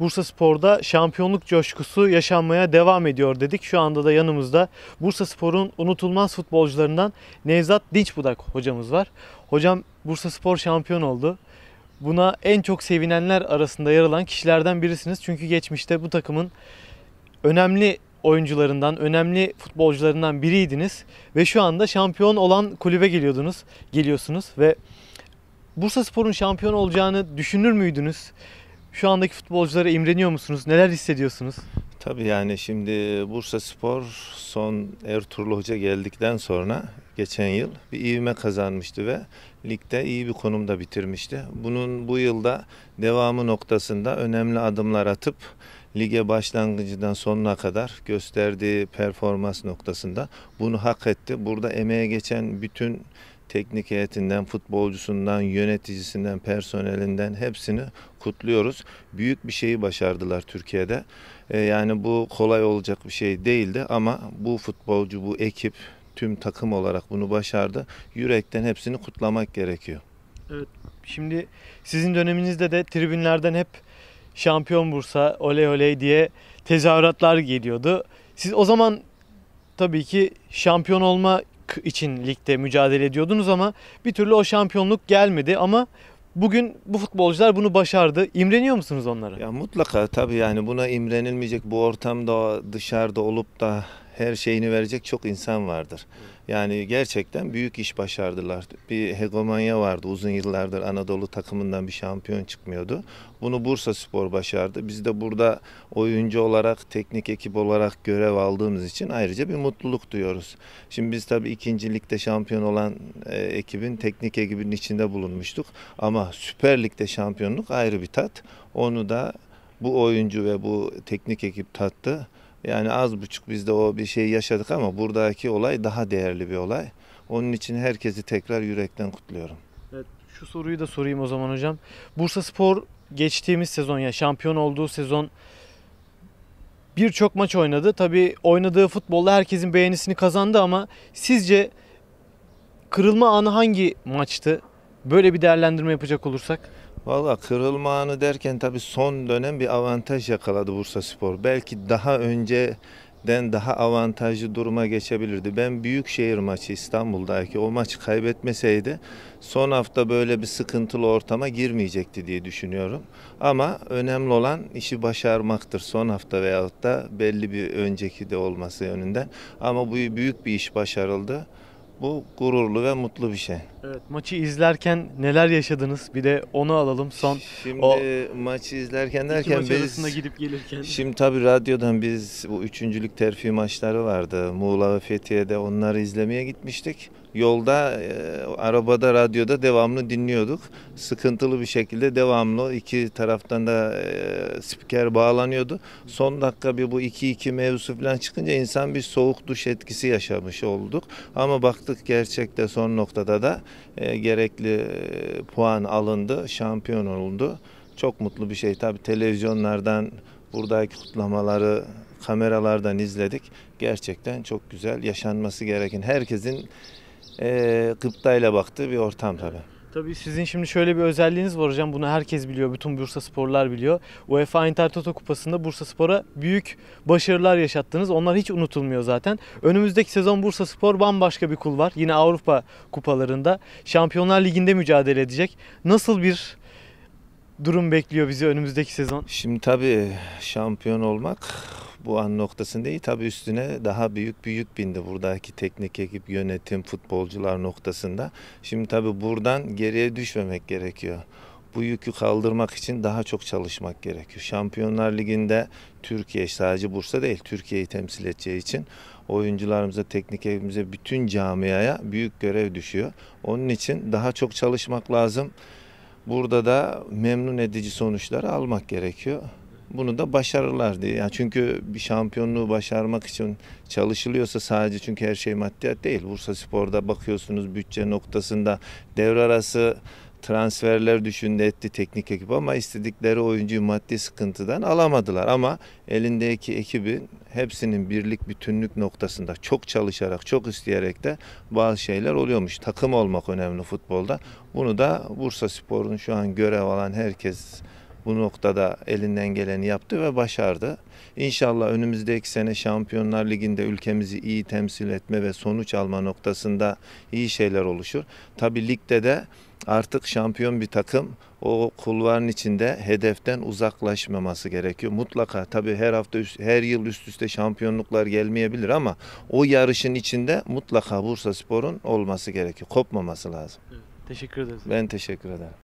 Bursa Spor'da şampiyonluk coşkusu yaşanmaya devam ediyor dedik. Şu anda da yanımızda Bursa Spor'un unutulmaz futbolcularından Nevzat Dinçbudak hocamız var. Hocam Bursa Spor şampiyon oldu. Buna en çok sevinenler arasında yer alan kişilerden birisiniz. Çünkü geçmişte bu takımın önemli oyuncularından, önemli futbolcularından biriydiniz ve şu anda şampiyon olan kulübe geliyordunuz, geliyorsunuz ve Bursa Spor'un şampiyon olacağını düşünür müydünüz? Şu andaki futbolculara imreniyor musunuz? Neler hissediyorsunuz? Tabii yani şimdi Bursa Spor son Ertuğrul Hoca geldikten sonra geçen yıl bir ivme kazanmıştı ve ligde iyi bir konumda bitirmişti. Bunun bu yılda devamı noktasında önemli adımlar atıp lige başlangıcından sonuna kadar gösterdiği performans noktasında bunu hak etti. Burada emeğe geçen bütün teknik heyetinden, futbolcusundan, yöneticisinden, personelinden hepsini kutluyoruz. Büyük bir şeyi başardılar Türkiye'de. E, yani bu kolay olacak bir şey değildi ama bu futbolcu, bu ekip tüm takım olarak bunu başardı. Yürekten hepsini kutlamak gerekiyor. Evet. Şimdi sizin döneminizde de tribünlerden hep şampiyon Bursa, oley oley diye tezahüratlar geliyordu. Siz o zaman tabii ki şampiyon olma için ligde mücadele ediyordunuz ama bir türlü o şampiyonluk gelmedi ama Bugün bu futbolcular bunu başardı. İmreniyor musunuz onlara? Ya mutlaka tabii yani buna imrenilmeyecek bu ortamda dışarıda olup da her şeyini verecek çok insan vardır. Yani gerçekten büyük iş başardılar. Bir hegemonya vardı uzun yıllardır Anadolu takımından bir şampiyon çıkmıyordu. Bunu Bursa Spor başardı. Biz de burada oyuncu olarak, teknik ekip olarak görev aldığımız için ayrıca bir mutluluk duyuyoruz. Şimdi biz tabii ikincilikte şampiyon olan e, ekibin, teknik ekibin içinde bulunmuştuk. Ama Süper Lig'de şampiyonluk ayrı bir tat. Onu da bu oyuncu ve bu teknik ekip tattı. Yani az buçuk biz de o bir şey yaşadık ama buradaki olay daha değerli bir olay. Onun için herkesi tekrar yürekten kutluyorum. Evet, şu soruyu da sorayım o zaman hocam. Bursa Spor geçtiğimiz sezon ya yani şampiyon olduğu sezon birçok maç oynadı. Tabii oynadığı futbolda herkesin beğenisini kazandı ama sizce kırılma anı hangi maçtı? Böyle bir değerlendirme yapacak olursak. Valla kırılma anı derken tabii son dönem bir avantaj yakaladı Bursa Spor. Belki daha önceden daha avantajlı duruma geçebilirdi. Ben Büyükşehir maçı İstanbul'daki o maçı kaybetmeseydi son hafta böyle bir sıkıntılı ortama girmeyecekti diye düşünüyorum. Ama önemli olan işi başarmaktır son hafta veyahut da belli bir önceki de olması yönünden. Ama bu büyük bir iş başarıldı. Bu gururlu ve mutlu bir şey. Evet maçı izlerken neler yaşadınız? Bir de onu alalım son. Şimdi o maçı izlerken derken maç biz gidip gelirken. Şimdi tabii radyodan biz bu üçüncülük terfi maçları vardı. Muğla ve Fethiye'de onları izlemeye gitmiştik. Yolda e, arabada radyoda devamlı dinliyorduk. Sıkıntılı bir şekilde devamlı iki taraftan da e, spiker bağlanıyordu. Son dakika bir bu 2-2 mevzusu falan çıkınca insan bir soğuk duş etkisi yaşamış olduk. Ama baktık gerçekte son noktada da e, gerekli e, puan alındı, şampiyon oldu. Çok mutlu bir şey. Tabii televizyonlardan buradaki kutlamaları kameralardan izledik. Gerçekten çok güzel. Yaşanması gereken herkesin e, gıptayla baktığı bir ortam tabii. Tabii sizin şimdi şöyle bir özelliğiniz var hocam. Bunu herkes biliyor. Bütün Bursa Sporlar biliyor. UEFA Intertoto Kupası'nda Bursa Spor'a büyük başarılar yaşattınız. Onlar hiç unutulmuyor zaten. Önümüzdeki sezon Bursa Spor bambaşka bir kul var. Yine Avrupa kupalarında. Şampiyonlar Ligi'nde mücadele edecek. Nasıl bir durum bekliyor bizi önümüzdeki sezon? Şimdi tabii şampiyon olmak bu an noktasında iyi. Tabii üstüne daha büyük bir yük bindi buradaki teknik ekip, yönetim, futbolcular noktasında. Şimdi tabii buradan geriye düşmemek gerekiyor bu yükü kaldırmak için daha çok çalışmak gerekiyor. Şampiyonlar Ligi'nde Türkiye sadece Bursa değil Türkiye'yi temsil edeceği için oyuncularımıza, teknik ekibimize bütün camiaya büyük görev düşüyor. Onun için daha çok çalışmak lazım. Burada da memnun edici sonuçları almak gerekiyor bunu da başarırlar diye. Yani çünkü bir şampiyonluğu başarmak için çalışılıyorsa sadece çünkü her şey maddiyat değil. Bursa Spor'da bakıyorsunuz bütçe noktasında devre arası transferler düşündü etti teknik ekip ama istedikleri oyuncuyu maddi sıkıntıdan alamadılar. Ama elindeki ekibin hepsinin birlik bütünlük noktasında çok çalışarak çok isteyerek de bazı şeyler oluyormuş. Takım olmak önemli futbolda. Bunu da Bursa Spor'un şu an görev alan herkes bu noktada elinden geleni yaptı ve başardı. İnşallah önümüzdeki sene Şampiyonlar Ligi'nde ülkemizi iyi temsil etme ve sonuç alma noktasında iyi şeyler oluşur. Tabii ligde de artık şampiyon bir takım o kulvarın içinde hedeften uzaklaşmaması gerekiyor. Mutlaka tabii her hafta üst, her yıl üst üste şampiyonluklar gelmeyebilir ama o yarışın içinde mutlaka Bursa Spor'un olması gerekiyor. Kopmaması lazım. Evet, teşekkür ederim. Ben teşekkür ederim.